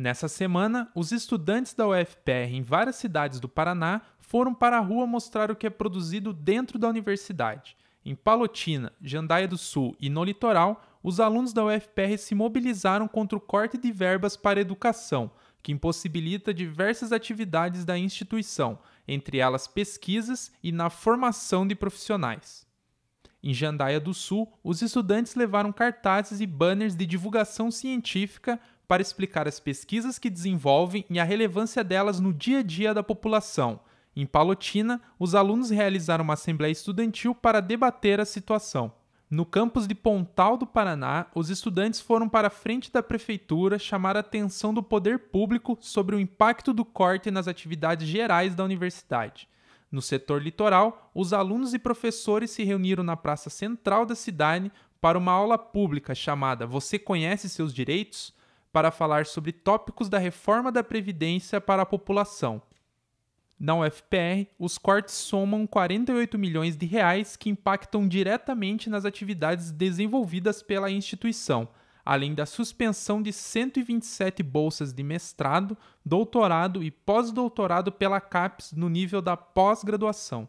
Nessa semana, os estudantes da UFPR em várias cidades do Paraná foram para a rua mostrar o que é produzido dentro da universidade. Em Palotina, Jandaia do Sul e no litoral, os alunos da UFPR se mobilizaram contra o corte de verbas para a educação, que impossibilita diversas atividades da instituição, entre elas pesquisas e na formação de profissionais. Em Jandaia do Sul, os estudantes levaram cartazes e banners de divulgação científica para explicar as pesquisas que desenvolvem e a relevância delas no dia a dia da população. Em Palotina, os alunos realizaram uma assembleia estudantil para debater a situação. No campus de Pontal do Paraná, os estudantes foram para a frente da prefeitura chamar a atenção do poder público sobre o impacto do corte nas atividades gerais da universidade. No setor litoral, os alunos e professores se reuniram na praça central da cidade para uma aula pública chamada Você Conhece Seus Direitos? para falar sobre tópicos da reforma da Previdência para a população. Na UFPR, os cortes somam 48 milhões de reais que impactam diretamente nas atividades desenvolvidas pela instituição, além da suspensão de 127 bolsas de mestrado, doutorado e pós-doutorado pela CAPES no nível da pós-graduação.